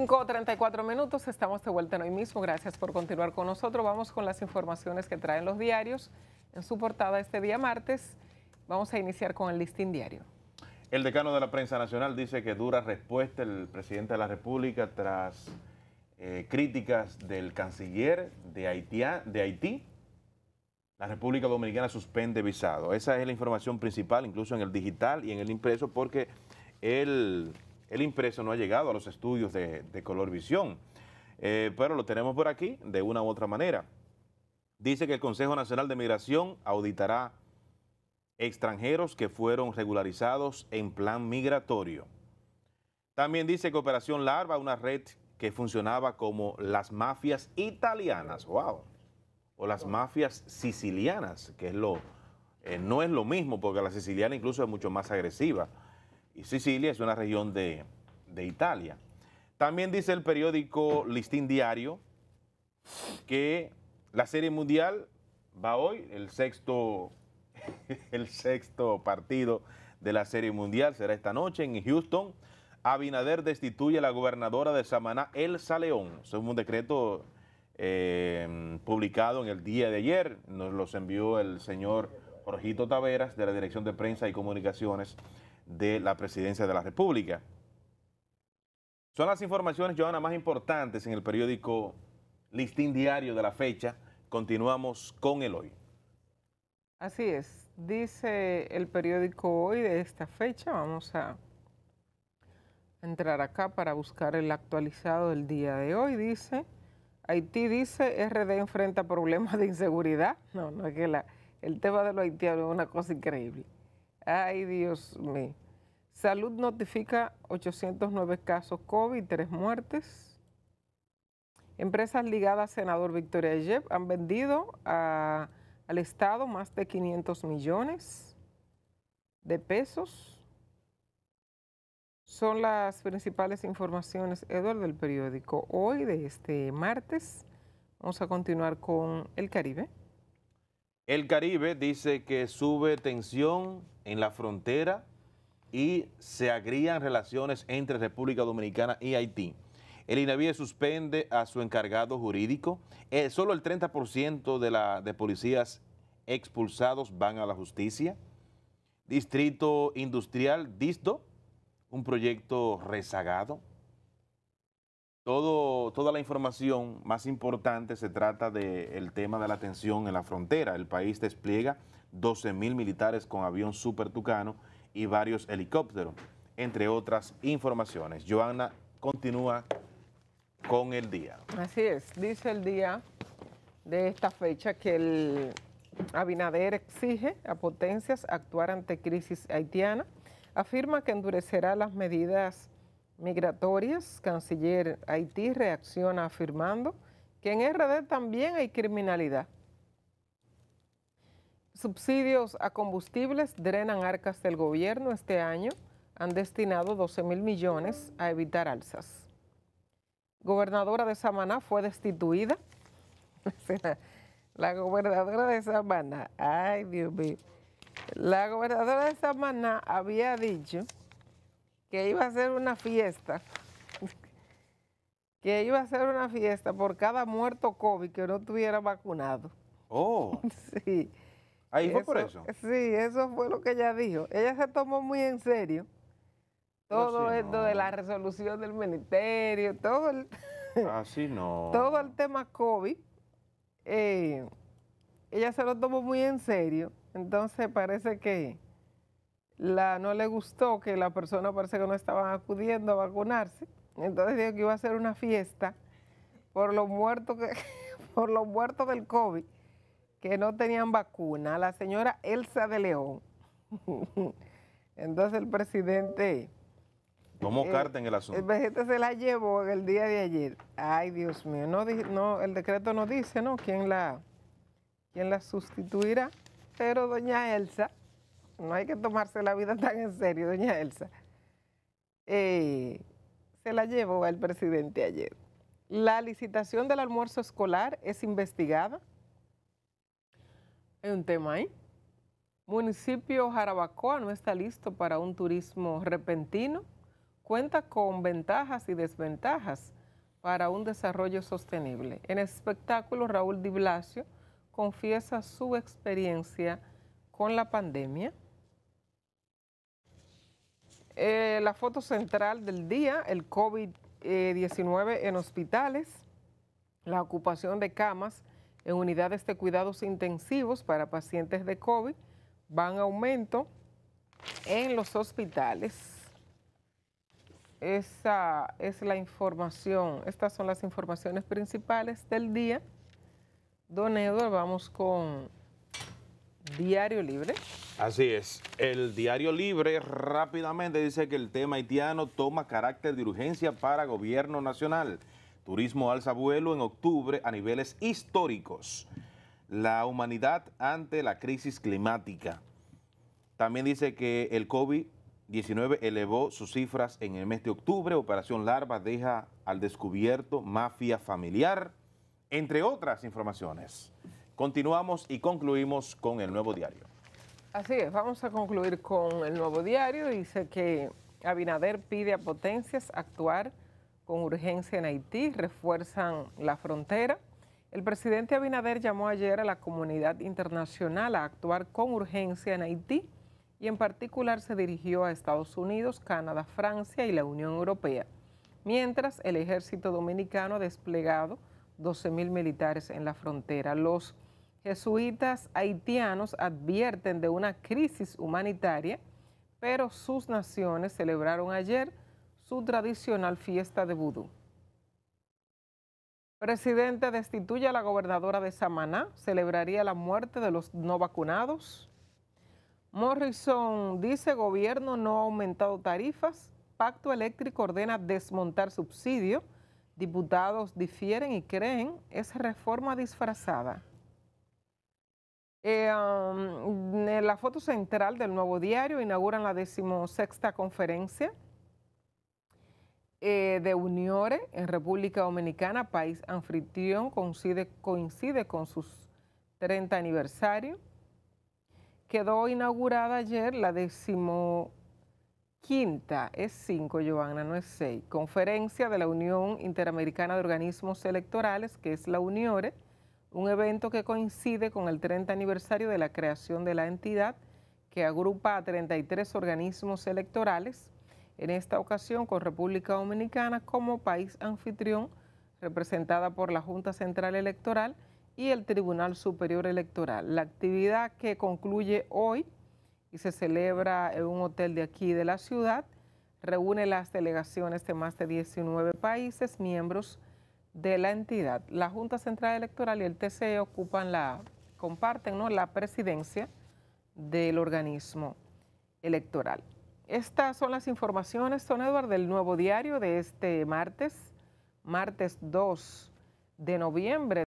5.34 minutos, estamos de vuelta en hoy mismo. Gracias por continuar con nosotros. Vamos con las informaciones que traen los diarios en su portada este día martes. Vamos a iniciar con el listín diario. El decano de la prensa nacional dice que dura respuesta el presidente de la República tras eh, críticas del canciller de, de Haití. La República Dominicana suspende visado. Esa es la información principal, incluso en el digital y en el impreso, porque el el impreso no ha llegado a los estudios de, colorvisión, eh, pero lo tenemos por aquí de una u otra manera. Dice que el Consejo Nacional de Migración auditará extranjeros que fueron regularizados en plan migratorio. También dice que Operación Larva, una red que funcionaba como las mafias italianas, wow, o las mafias sicilianas, que eh, no es lo mismo, porque la siciliana incluso es mucho más agresiva y Sicilia es una región de, Italia. También dice el periódico Listín Diario que la Serie Mundial va hoy, el sexto, el sexto partido de la Serie Mundial será esta noche en Houston. Abinader destituye a la gobernadora de Samaná, Elsa León. Según un decreto eh, publicado en el día de ayer, nos los envió el señor Jorgito Taveras de la Dirección de Prensa y Comunicaciones de la presidencia de la República. Son las informaciones, Joana, más importantes en el periódico Listín Diario de la fecha. Continuamos con el hoy. Así es. Dice el periódico hoy de esta fecha. Vamos a entrar acá para buscar el actualizado del día de hoy. Dice, Haití dice, RD enfrenta problemas de inseguridad. No, no es que el tema de los haitianos es una cosa increíble. Ay, Dios mío. Salud notifica 809 casos COVID, tres muertes. Empresas ligadas a senador Victoria Yep han vendido al Estado más de 500 millones de pesos. Son las principales informaciones, Edward, del periódico hoy, de este martes. Vamos a continuar con el Caribe. El Caribe dice que sube tensión en la frontera y se agrían relaciones entre República Dominicana y Haití. El INAVIE suspende a su encargado jurídico. Eh, solo el 30% de, la, de policías expulsados van a la justicia. Distrito Industrial, disto, un proyecto rezagado. Todo, toda la información más importante se trata del tema de la tensión en la frontera. El país despliega 12 mil militares con avión Super Tucano y varios helicópteros, entre otras informaciones. Joana continúa con el día. Así es, dice el día de esta fecha que el Abinader exige a potencias actuar ante crisis haitiana, afirma que endurecerá las medidas migratorias. Canciller Haití reacciona afirmando que en RD también hay criminalidad Subsidios a combustibles drenan arcas del gobierno este año. Han destinado 12 mil millones a evitar alzas. Gobernadora de Samaná fue destituida. La gobernadora de Samaná, ay Dios mío. La gobernadora de Samaná había dicho que iba a hacer una fiesta, que iba a hacer una fiesta por cada muerto COVID que no tuviera vacunado. Oh. Sí. Ahí fue por eso. Sí, eso fue lo que ella dijo. Ella se tomó muy en serio todo esto de la resolución del ministerio, todo el, Así todo el tema COVID. Eh, ella se lo tomó muy en serio. Entonces parece que la, no le gustó que la persona parece que no estaba acudiendo a vacunarse. Entonces dijo que iba a hacer una fiesta por los muertos por los muertos del COVID que no tenían vacuna, la señora Elsa de León. Entonces el presidente... Tomó eh, carta en el asunto. El presidente se la llevó el día de ayer. Ay, Dios mío, no, el decreto no dice, ¿no? ¿Quién la, ¿Quién la sustituirá? Pero doña Elsa, no hay que tomarse la vida tan en serio, doña Elsa. Eh, se la llevó el presidente ayer. La licitación del almuerzo escolar es investigada hay un tema ahí. Municipio Jarabacoa no está listo para un turismo repentino. Cuenta con ventajas y desventajas para un desarrollo sostenible. En espectáculo, Raúl Di Blasio confiesa su experiencia con la pandemia. Eh, la foto central del día, el COVID-19 eh, en hospitales, la ocupación de camas en unidades de cuidados intensivos para pacientes de COVID van a aumento en los hospitales. Esa es la información, estas son las informaciones principales del día. Don Eduardo, vamos con Diario Libre. Así es, el Diario Libre rápidamente dice que el tema haitiano toma carácter de urgencia para gobierno nacional. Turismo alza vuelo en octubre a niveles históricos. La humanidad ante la crisis climática. También dice que el COVID-19 elevó sus cifras en el mes de octubre. Operación Larva deja al descubierto mafia familiar, entre otras informaciones. Continuamos y concluimos con el nuevo diario. Así es, vamos a concluir con el nuevo diario. Dice que Abinader pide a potencias actuar con urgencia en Haití, refuerzan la frontera. El presidente Abinader llamó ayer a la comunidad internacional a actuar con urgencia en Haití y en particular se dirigió a Estados Unidos, Canadá, Francia y la Unión Europea, mientras el ejército dominicano ha desplegado 12.000 militares en la frontera. Los jesuitas haitianos advierten de una crisis humanitaria, pero sus naciones celebraron ayer su tradicional fiesta de vudú. Presidente destituye a la gobernadora de Samaná, celebraría la muerte de los no vacunados. Morrison dice gobierno no ha aumentado tarifas, pacto eléctrico ordena desmontar subsidio, diputados difieren y creen es reforma disfrazada. Eh, um, en la foto central del nuevo diario inauguran la decimosexta conferencia eh, de Uniore en República Dominicana, país anfitrión, coincide, coincide con sus 30 aniversario. Quedó inaugurada ayer la decimoquinta, es 5, Giovanna, no es 6, conferencia de la Unión Interamericana de Organismos Electorales, que es la Uniore, un evento que coincide con el 30 aniversario de la creación de la entidad que agrupa a 33 organismos electorales en esta ocasión con República Dominicana como país anfitrión, representada por la Junta Central Electoral y el Tribunal Superior Electoral. La actividad que concluye hoy y se celebra en un hotel de aquí de la ciudad reúne las delegaciones de más de 19 países miembros de la entidad. La Junta Central Electoral y el TCE ocupan la, comparten la presidencia del organismo electoral estas son las informaciones, son Edward, del nuevo diario de este martes, martes 2 de noviembre.